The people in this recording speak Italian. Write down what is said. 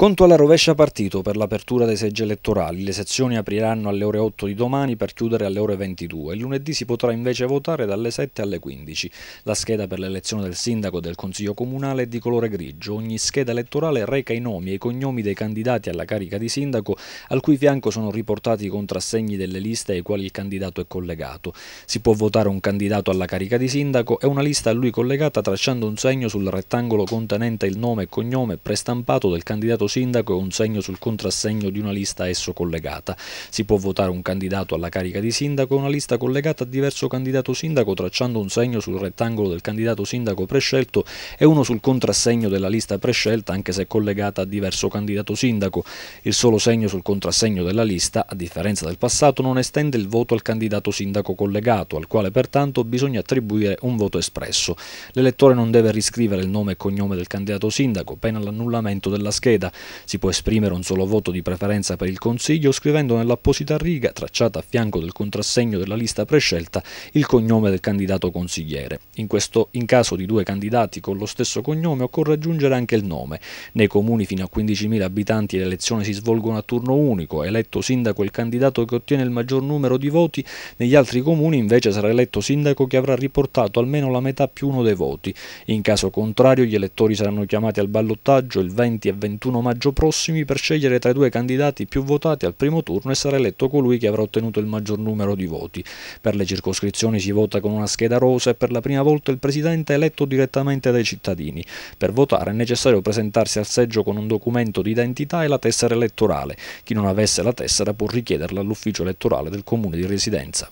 Conto alla rovescia partito per l'apertura dei seggi elettorali. Le sezioni apriranno alle ore 8 di domani per chiudere alle ore 22. Il lunedì si potrà invece votare dalle 7 alle 15. La scheda per l'elezione del sindaco del Consiglio Comunale è di colore grigio. Ogni scheda elettorale reca i nomi e i cognomi dei candidati alla carica di sindaco, al cui fianco sono riportati i contrassegni delle liste ai quali il candidato è collegato. Si può votare un candidato alla carica di sindaco e una lista a lui collegata tracciando un segno sul rettangolo contenente il nome e cognome prestampato del candidato sindaco e un segno sul contrassegno di una lista a esso collegata. Si può votare un candidato alla carica di sindaco e una lista collegata a diverso candidato sindaco tracciando un segno sul rettangolo del candidato sindaco prescelto e uno sul contrassegno della lista prescelta anche se collegata a diverso candidato sindaco. Il solo segno sul contrassegno della lista, a differenza del passato, non estende il voto al candidato sindaco collegato, al quale pertanto bisogna attribuire un voto espresso. L'elettore non deve riscrivere il nome e cognome del candidato sindaco, pena l'annullamento della scheda. Si può esprimere un solo voto di preferenza per il Consiglio scrivendo nell'apposita riga, tracciata a fianco del contrassegno della lista prescelta, il cognome del candidato consigliere. In, questo, in caso di due candidati con lo stesso cognome occorre aggiungere anche il nome. Nei comuni fino a 15.000 abitanti le elezioni si svolgono a turno unico, eletto sindaco il candidato che ottiene il maggior numero di voti, negli altri comuni invece sarà eletto sindaco che avrà riportato almeno la metà più uno dei voti. In caso contrario gli elettori saranno chiamati al ballottaggio il 20 e 21 maggio maggio prossimi per scegliere tra i due candidati più votati al primo turno e sarà eletto colui che avrà ottenuto il maggior numero di voti. Per le circoscrizioni si vota con una scheda rosa e per la prima volta il presidente è eletto direttamente dai cittadini. Per votare è necessario presentarsi al seggio con un documento di identità e la tessera elettorale. Chi non avesse la tessera può richiederla all'ufficio elettorale del comune di residenza.